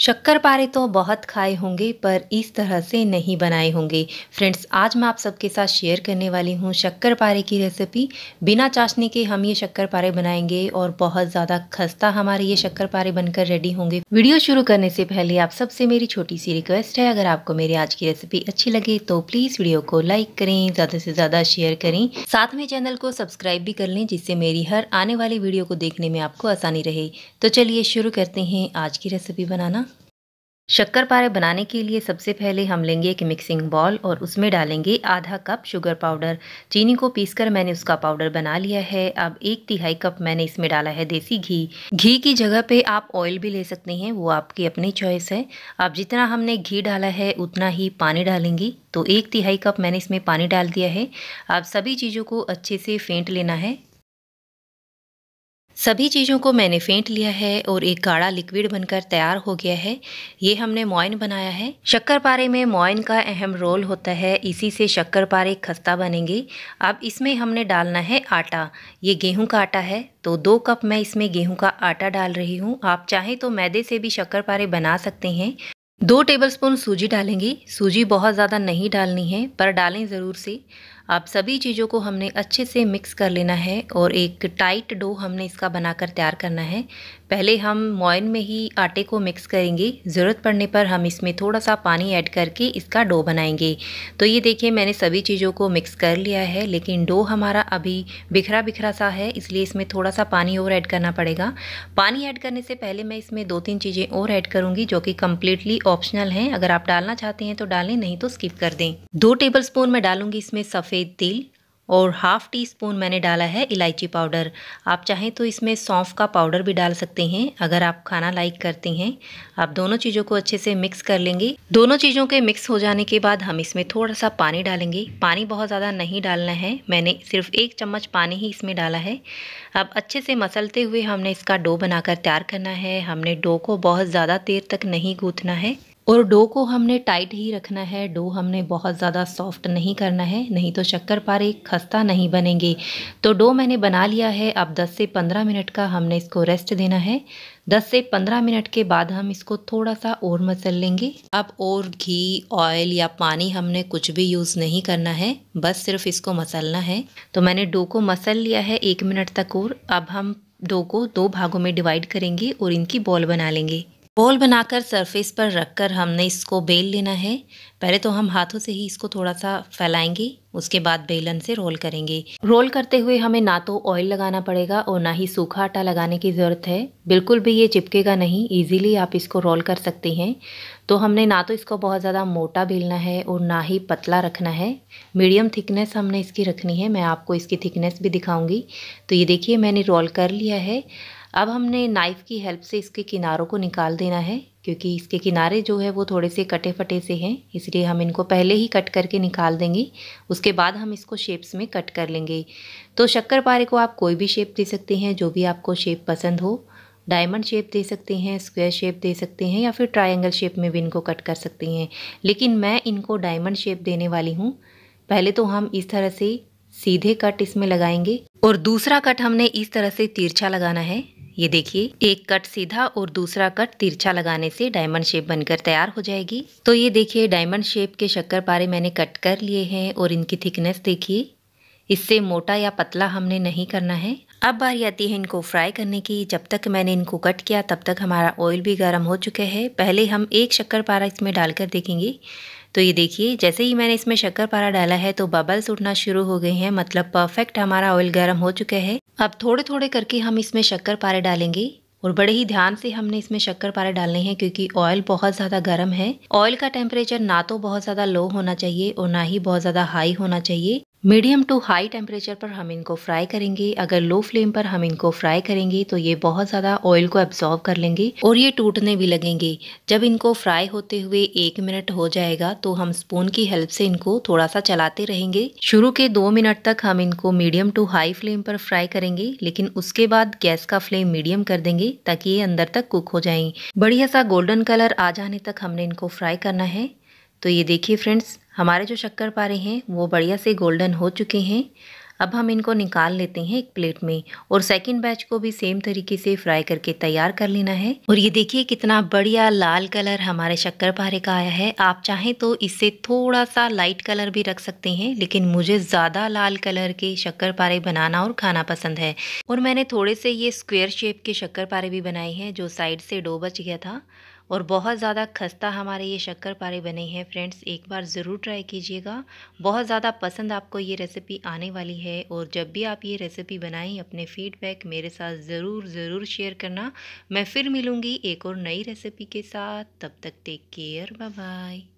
शक्कर पारे तो बहुत खाए होंगे पर इस तरह से नहीं बनाए होंगे फ्रेंड्स आज मैं आप सबके साथ शेयर करने वाली हूँ शक्कर पारे की रेसिपी बिना चाशनी के हम ये शक्कर पारे बनाएंगे और बहुत ज़्यादा खस्ता हमारे ये शक्कर पारे बनकर रेडी होंगे वीडियो शुरू करने से पहले आप सबसे मेरी छोटी सी रिक्वेस्ट है अगर आपको मेरी आज की रेसिपी अच्छी लगे तो प्लीज़ वीडियो को लाइक करें ज़्यादा से ज़्यादा शेयर करें साथ में चैनल को सब्सक्राइब भी कर लें जिससे मेरी हर आने वाली वीडियो को देखने में आपको आसानी रहे तो चलिए शुरू करते हैं आज की रेसिपी बनाना शक्कर पारे बनाने के लिए सबसे पहले हम लेंगे एक मिक्सिंग बॉल और उसमें डालेंगे आधा कप शुगर पाउडर चीनी को पीसकर मैंने उसका पाउडर बना लिया है अब एक तिहाई कप मैंने इसमें डाला है देसी घी घी की जगह पे आप ऑयल भी ले सकते हैं वो आपकी अपनी चॉइस है अब जितना हमने घी डाला है उतना ही पानी डालेंगी तो एक तिहाई कप मैंने इसमें पानी डाल दिया है अब सभी चीज़ों को अच्छे से फेंट लेना है सभी चीज़ों को मैंने फेंट लिया है और एक गाढ़ा लिक्विड बनकर तैयार हो गया है ये हमने मोइन बनाया है शक्कर पारे में मोइन का अहम रोल होता है इसी से शक्कर पारे खस्ता बनेंगे अब इसमें हमने डालना है आटा ये गेहूं का आटा है तो दो कप मैं इसमें गेहूं का आटा डाल रही हूँ आप चाहें तो मैदे से भी शक्कर पारे बना सकते हैं दो टेबल सूजी डालेंगे सूजी बहुत ज़्यादा नहीं डालनी है पर डालें ज़रूर से आप सभी चीज़ों को हमने अच्छे से मिक्स कर लेना है और एक टाइट डो हमने इसका बनाकर तैयार करना है पहले हम मोइन में ही आटे को मिक्स करेंगे ज़रूरत पड़ने पर हम इसमें थोड़ा सा पानी ऐड करके इसका डो बनाएंगे तो ये देखिए मैंने सभी चीज़ों को मिक्स कर लिया है लेकिन डो हमारा अभी बिखरा बिखरा सा है इसलिए इसमें थोड़ा सा पानी और ऐड करना पड़ेगा पानी ऐड करने से पहले मैं इसमें दो तीन चीज़ें और ऐड करूँगी जो कि कम्प्लीटली ऑप्शनल हैं अगर आप डालना चाहते हैं तो डालें नहीं तो स्किप कर दें दो टेबल स्पून मैं डालूंगी इसमें सफ़ेद सफ़ेद तिल और हाफ़ टी स्पून मैंने डाला है इलायची पाउडर आप चाहें तो इसमें सौंफ का पाउडर भी डाल सकते हैं अगर आप खाना लाइक करते हैं आप दोनों चीज़ों को अच्छे से मिक्स कर लेंगे दोनों चीज़ों के मिक्स हो जाने के बाद हम इसमें थोड़ा सा पानी डालेंगे पानी बहुत ज़्यादा नहीं डालना है मैंने सिर्फ एक चम्मच पानी ही इसमें डाला है अब अच्छे से मसलते हुए हमने इसका डो बनाकर तैयार करना है हमने डो को बहुत ज़्यादा देर तक नहीं गूँथना है और डो को हमने टाइट ही रखना है डो हमने बहुत ज़्यादा सॉफ्ट नहीं करना है नहीं तो शक्कर पारे खस्ता नहीं बनेंगे तो डो मैंने बना लिया है अब 10 से 15 मिनट का हमने इसको रेस्ट देना है 10 से 15 मिनट के बाद हम इसको थोड़ा सा और मसल लेंगे अब और घी ऑयल या पानी हमने कुछ भी यूज़ नहीं करना है बस सिर्फ इसको मसलना है तो मैंने डो को मसल लिया है एक मिनट तक और अब हम डो को दो भागों में डिवाइड करेंगे और इनकी बॉल बना लेंगे बॉल बनाकर सरफेस पर रखकर हमने इसको बेल लेना है पहले तो हम हाथों से ही इसको थोड़ा सा फैलाएंगे उसके बाद बेलन से रोल करेंगे रोल करते हुए हमें ना तो ऑयल लगाना पड़ेगा और ना ही सूखा आटा लगाने की ज़रूरत है बिल्कुल भी ये चिपकेगा नहीं इजीली आप इसको रोल कर सकते हैं तो हमने ना तो इसको बहुत ज़्यादा मोटा बेलना है और ना ही पतला रखना है मीडियम थिकनेस हमने इसकी रखनी है मैं आपको इसकी थिकनेस भी दिखाऊँगी तो ये देखिए मैंने रोल कर लिया है अब हमने नाइफ़ की हेल्प से इसके किनारों को निकाल देना है क्योंकि इसके किनारे जो है वो थोड़े से कटे फटे से हैं इसलिए हम इनको पहले ही कट करके निकाल देंगे उसके बाद हम इसको शेप्स में कट कर लेंगे तो शक्कर पारे को आप कोई भी शेप दे सकते हैं जो भी आपको शेप पसंद हो डायमंड शेप दे सकते हैं स्क्वायर शेप दे सकते हैं या फिर ट्रायंगल शेप में भी इनको कट कर सकते हैं लेकिन मैं इनको डायमंड शेप देने वाली हूँ पहले तो हम इस तरह से सीधे कट इसमें लगाएंगे और दूसरा कट हमने इस तरह से तिरछा लगाना है ये देखिए एक कट सीधा और दूसरा कट तिरछा लगाने से डायमंड शेप बनकर तैयार हो जाएगी तो ये देखिए डायमंड शेप के शक्कर पारे मैंने कट कर लिए हैं और इनकी थिकनेस देखिए इससे मोटा या पतला हमने नहीं करना है अब बारी आती है इनको फ्राई करने की जब तक मैंने इनको कट किया तब तक हमारा ऑयल भी गर्म हो चुका है पहले हम एक शक्कर पारा इसमें डालकर देखेंगे तो ये देखिए जैसे ही मैंने इसमें शक्कर पारा डाला है तो बबल्स उठना शुरू हो गए हैं मतलब परफेक्ट हमारा ऑयल गर्म हो चुका है अब थोड़े थोड़े करके हम इसमें शक्कर पारे डालेंगे और बड़े ही ध्यान से हमने इसमें शक्कर पारे डालने हैं क्योंकि ऑयल बहुत ज़्यादा गर्म है ऑयल का टेम्परेचर ना तो बहुत ज़्यादा लो होना चाहिए और ना ही बहुत ज़्यादा हाई होना चाहिए मीडियम टू हाई टेम्परेचर पर हम इनको फ्राई करेंगे अगर लो फ्लेम पर हम इनको फ्राई करेंगे तो ये बहुत ज़्यादा ऑयल को एब्जॉर्व कर लेंगे और ये टूटने भी लगेंगे जब इनको फ्राई होते हुए एक मिनट हो जाएगा तो हम स्पून की हेल्प से इनको थोड़ा सा चलाते रहेंगे शुरू के दो मिनट तक हम इनको मीडियम टू हाई फ्लेम पर फ्राई करेंगे लेकिन उसके बाद गैस का फ्लेम मीडियम कर देंगे ताकि ये अंदर तक कुक हो जाए बढ़िया सा गोल्डन कलर आ जाने तक हमने इनको फ्राई करना है तो ये देखिए फ्रेंड्स हमारे जो शक्कर पारे हैं वो बढ़िया से गोल्डन हो चुके हैं अब हम इनको निकाल लेते हैं एक प्लेट में और सेकंड बैच को भी सेम तरीके से फ्राई करके तैयार कर लेना है और ये देखिए कितना बढ़िया लाल कलर हमारे शक्कर पारे का आया है आप चाहें तो इससे थोड़ा सा लाइट कलर भी रख सकते हैं लेकिन मुझे ज़्यादा लाल कलर के शक्कर पारे बनाना और खाना पसंद है और मैंने थोड़े से ये स्क्वेयर शेप के शक्कर पारे भी बनाए हैं जो साइड से डो बच गया था और बहुत ज़्यादा खस्ता हमारे ये शक्कर पारे बने हैं फ्रेंड्स एक बार ज़रूर ट्राई कीजिएगा बहुत ज़्यादा पसंद आपको ये रेसिपी आने वाली है और जब भी आप ये रेसिपी बनाएं अपने फीडबैक मेरे साथ ज़रूर ज़रूर शेयर करना मैं फिर मिलूँगी एक और नई रेसिपी के साथ तब तक टेक केयर बाय बाय